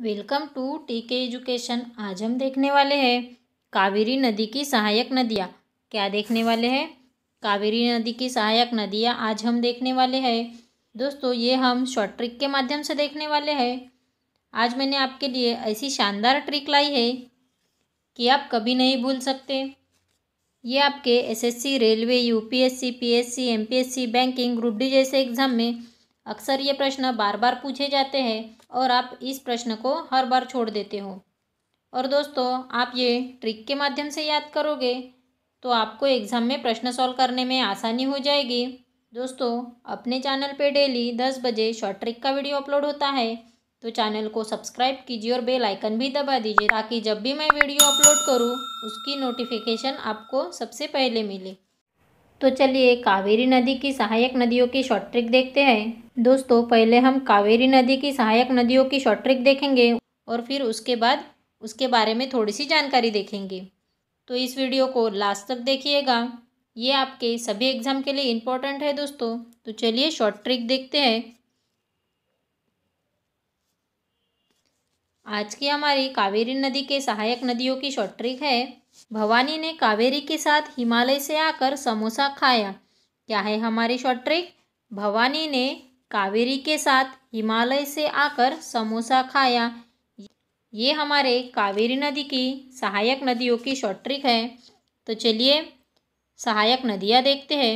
welcome to T K education आज हम देखने वाले हैं कावेरी नदी की सहायक नदियाँ क्या देखने वाले हैं कावेरी नदी की सहायक नदियाँ आज हम देखने वाले हैं दोस्तों ये हम शॉर्ट ट्रिक के माध्यम से देखने वाले हैं आज मैंने आपके लिए ऐसी शानदार ट्रिक लाई है कि आप कभी नहीं भूल सकते ये आपके SSC railway UPSC PSC MPSC banking group D जैसे एग्ज़ाम में अक्सर ये प्रश्न बार बार पूछे जाते हैं और आप इस प्रश्न को हर बार छोड़ देते हो और दोस्तों आप ये ट्रिक के माध्यम से याद करोगे तो आपको एग्ज़ाम में प्रश्न सॉल्व करने में आसानी हो जाएगी दोस्तों अपने चैनल पे डेली दस बजे शॉर्ट ट्रिक का वीडियो अपलोड होता है तो चैनल को सब्सक्राइब कीजिए और बेल आइकन भी दबा दीजिए ताकि जब भी मैं वीडियो अपलोड करूँ उसकी नोटिफिकेशन आपको सबसे पहले मिले तो चलिए कावेरी नदी की सहायक नदियों की शॉर्ट ट्रिक देखते हैं दोस्तों पहले हम कावेरी नदी की सहायक नदियों की शॉर्ट ट्रिक देखेंगे और फिर उसके बाद उसके बारे में थोड़ी सी जानकारी देखेंगे तो इस वीडियो को लास्ट तक देखिएगा ये आपके सभी एग्ज़ाम के लिए इम्पोर्टेंट है दोस्तों तो चलिए शॉर्ट ट्रिक देखते हैं आज की हमारी कावेरी नदी के सहायक नदियों की शॉर्ट ट्रिक है भवानी ने कावेरी के साथ हिमालय से आकर समोसा खाया क्या है हमारी शॉर्ट ट्रिक भवानी ने कावेरी के साथ हिमालय से आकर समोसा खाया ये हमारे कावेरी नदी की सहायक नदियों की शॉर्ट ट्रिक है तो चलिए सहायक नदियाँ देखते हैं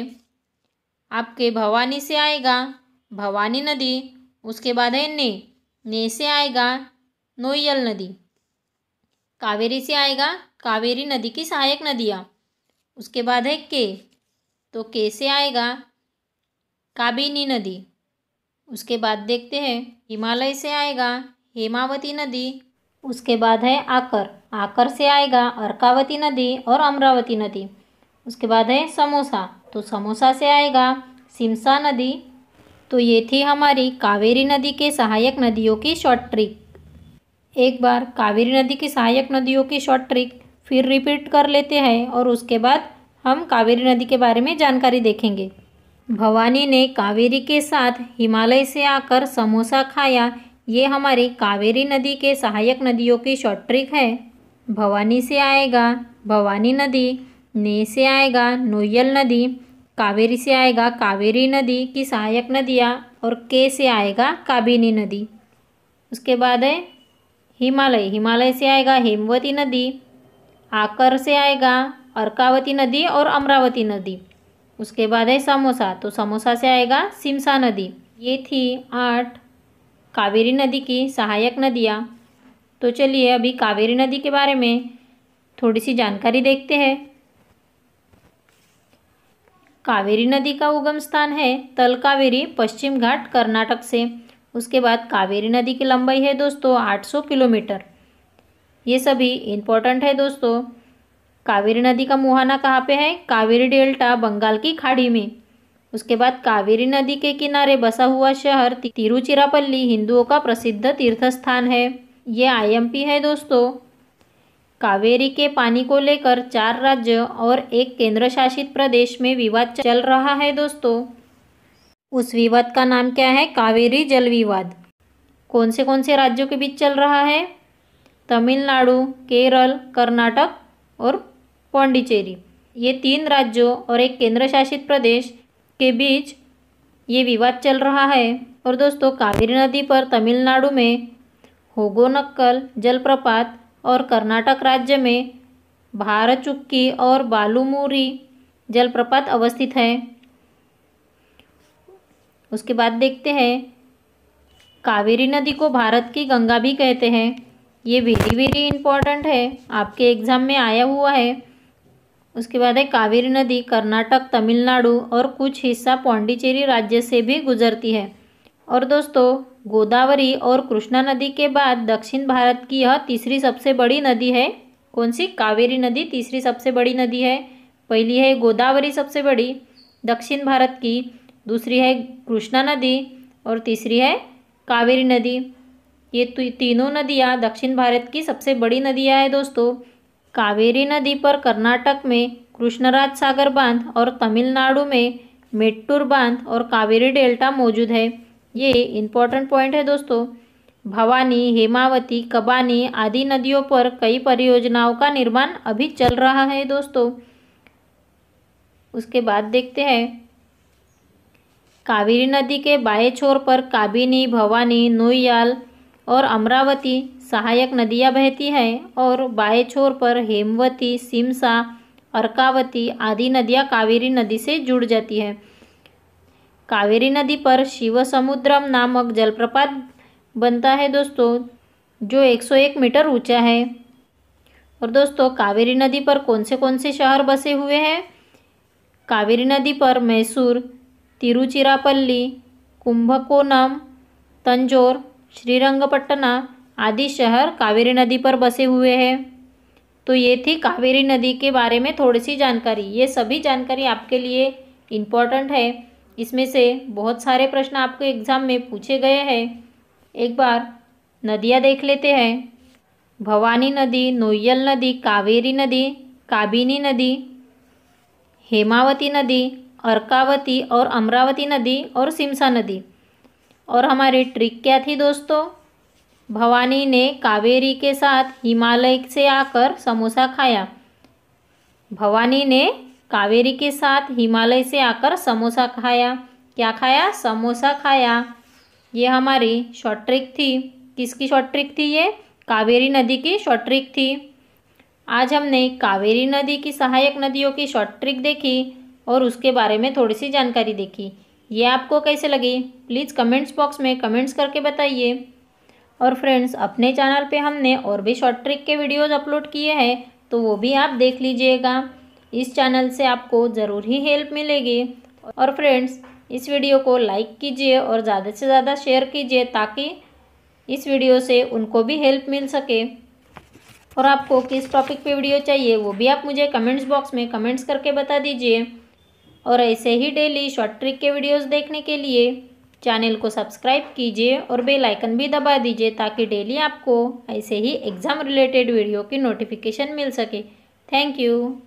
आपके भवानी से आएगा भवानी नदी उसके बाद है ने ने से आएगा नोयल नदी कावेरी से आएगा कावेरी नदी की सहायक नदियाँ उसके बाद है के तो के से आएगा काबिनी नदी उसके बाद देखते हैं हिमालय से आएगा हेमावती नदी उसके बाद है आकर आकर से आएगा अर्कावती नदी और अमरावती नदी उसके बाद है समोसा तो समोसा से आएगा सिमसा नदी तो ये थी हमारी कावेरी नदी के सहायक नदियों की शॉर्ट ट्रिक एक बार कावेरी नदी की सहायक नदियों की शॉर्ट ट्रिक फिर रिपीट कर लेते हैं और उसके बाद हम कावेरी नदी के बारे में जानकारी देखेंगे भवानी ने कावेरी के साथ हिमालय से आकर समोसा खाया ये हमारी कावेरी नदी के सहायक नदियों की शॉर्ट ट्रिक है भवानी से आएगा भवानी नदी ने से आएगा नोयल नदी कावेरी से आएगा कावेरी नदी की सहायक नदियाँ और के से आएगा काबिनी नदी उसके बाद है हिमालय हिमालय से आएगा हेमवती नदी आकर से आएगा अर्कावती नदी और अमरावती नदी उसके बाद है समोसा तो समोसा से आएगा सिमसा नदी ये थी आठ कावेरी नदी की सहायक नदियाँ तो चलिए अभी कावेरी नदी के बारे में थोड़ी सी जानकारी देखते हैं कावेरी नदी का उगम स्थान है तल कावेरी पश्चिम घाट कर्नाटक से उसके बाद कावेरी नदी की लंबाई है दोस्तों 800 किलोमीटर ये सभी इम्पोर्टेंट है दोस्तों कावेरी नदी का मुहाना कहाँ पे है कावेरी डेल्टा बंगाल की खाड़ी में उसके बाद कावेरी नदी के किनारे बसा हुआ शहर तिरुचिरापल्ली हिंदुओं का प्रसिद्ध तीर्थ स्थान है ये आईएमपी है दोस्तों कावेरी के पानी को लेकर चार राज्य और एक केंद्र शासित प्रदेश में विवाद चल रहा है दोस्तों उस विवाद का नाम क्या है कावेरी जल विवाद कौन से कौन से राज्यों के बीच चल रहा है तमिलनाडु केरल कर्नाटक और पौंडीचेरी ये तीन राज्यों और एक केंद्र शासित प्रदेश के बीच ये विवाद चल रहा है और दोस्तों कावेरी नदी पर तमिलनाडु में होगोनक्कल जलप्रपात और कर्नाटक राज्य में भारचुक्की और बालूमुरी जलप्रपात अवस्थित है उसके बाद देखते हैं कावेरी नदी को भारत की गंगा भी कहते हैं ये वेरी वेरी इम्पॉर्टेंट है आपके एग्ज़ाम में आया हुआ है उसके बाद है कावेरी नदी कर्नाटक तमिलनाडु और कुछ हिस्सा पौंडीचेरी राज्य से भी गुजरती है और दोस्तों गोदावरी और कृष्णा नदी के बाद दक्षिण भारत की यह तीसरी सबसे बड़ी नदी है कौन सी कावेरी नदी तीसरी सबसे बड़ी नदी है पहली है गोदावरी सबसे बड़ी दक्षिण भारत की दूसरी है कृष्णा नदी और तीसरी है कावेरी नदी ये तीनों नदियाँ दक्षिण भारत की सबसे बड़ी नदियाँ हैं दोस्तों कावेरी नदी पर कर्नाटक में कृष्णराज सागर बांध और तमिलनाडु में मेट्टूर बांध और कावेरी डेल्टा मौजूद है ये इंपॉर्टेंट पॉइंट है दोस्तों भवानी हेमावती कबानी आदि नदियों पर कई परियोजनाओं का निर्माण अभी चल रहा है दोस्तों उसके बाद देखते हैं कावेरी नदी के बाएं छोर पर काबिनी भवानी नोयाल और अमरावती सहायक नदियाँ बहती हैं और बाएं छोर पर हेमवती सिमसा अर्कावती आदि नदियाँ कावेरी नदी से जुड़ जाती है कावेरी नदी पर शिव समुद्रम नामक जलप्रपात बनता है दोस्तों जो 101 मीटर ऊंचा है और दोस्तों कावेरी नदी पर कौन से कौन से शहर बसे हुए हैं कावेरी नदी पर मैसूर तिरुचिरापल्ली कुंभकोणम तंजोर श्रीरंगपट्टना आदि शहर कावेरी नदी पर बसे हुए हैं तो ये थी कावेरी नदी के बारे में थोड़ी सी जानकारी ये सभी जानकारी आपके लिए इम्पॉर्टेंट है इसमें से बहुत सारे प्रश्न आपके एग्ज़ाम में पूछे गए हैं एक बार नदियाँ देख लेते हैं भवानी नदी नोयल नदी कावेरी नदी काबिनी नदी हेमावती नदी अर्कावती और अमरावती नदी और सिमसा नदी और हमारी ट्रिक क्या थी दोस्तों भवानी ने कावेरी के साथ हिमालय से आकर समोसा खाया भवानी ने कावेरी के साथ हिमालय से आकर समोसा खाया क्या खाया समोसा खाया ये हमारी शॉर्ट ट्रिक थी किसकी शॉर्ट ट्रिक थी ये कावेरी नदी की शॉर्ट ट्रिक थी आज हमने कावेरी नदी की सहायक नदियों की शॉर्ट ट्रिक देखी और उसके बारे में थोड़ी सी जानकारी देखी ये आपको कैसे लगी प्लीज़ कमेंट्स बॉक्स में कमेंट्स करके बताइए और फ्रेंड्स अपने चैनल पे हमने और भी शॉर्ट ट्रिक के वीडियोज़ अपलोड किए हैं तो वो भी आप देख लीजिएगा इस चैनल से आपको ज़रूर ही हेल्प मिलेगी और फ्रेंड्स इस वीडियो को लाइक कीजिए और ज़्यादा से ज़्यादा शेयर कीजिए ताकि इस वीडियो से उनको भी हेल्प मिल सके और आपको किस टॉपिक पे वीडियो चाहिए वो भी आप मुझे कमेंट्स बॉक्स में कमेंट्स करके बता दीजिए और ऐसे ही डेली शॉर्ट ट्रिक के वीडियोस देखने के लिए चैनल को सब्सक्राइब कीजिए और बेल आइकन भी दबा दीजिए ताकि डेली आपको ऐसे ही एग्ज़ाम रिलेटेड वीडियो की नोटिफिकेशन मिल सके थैंक यू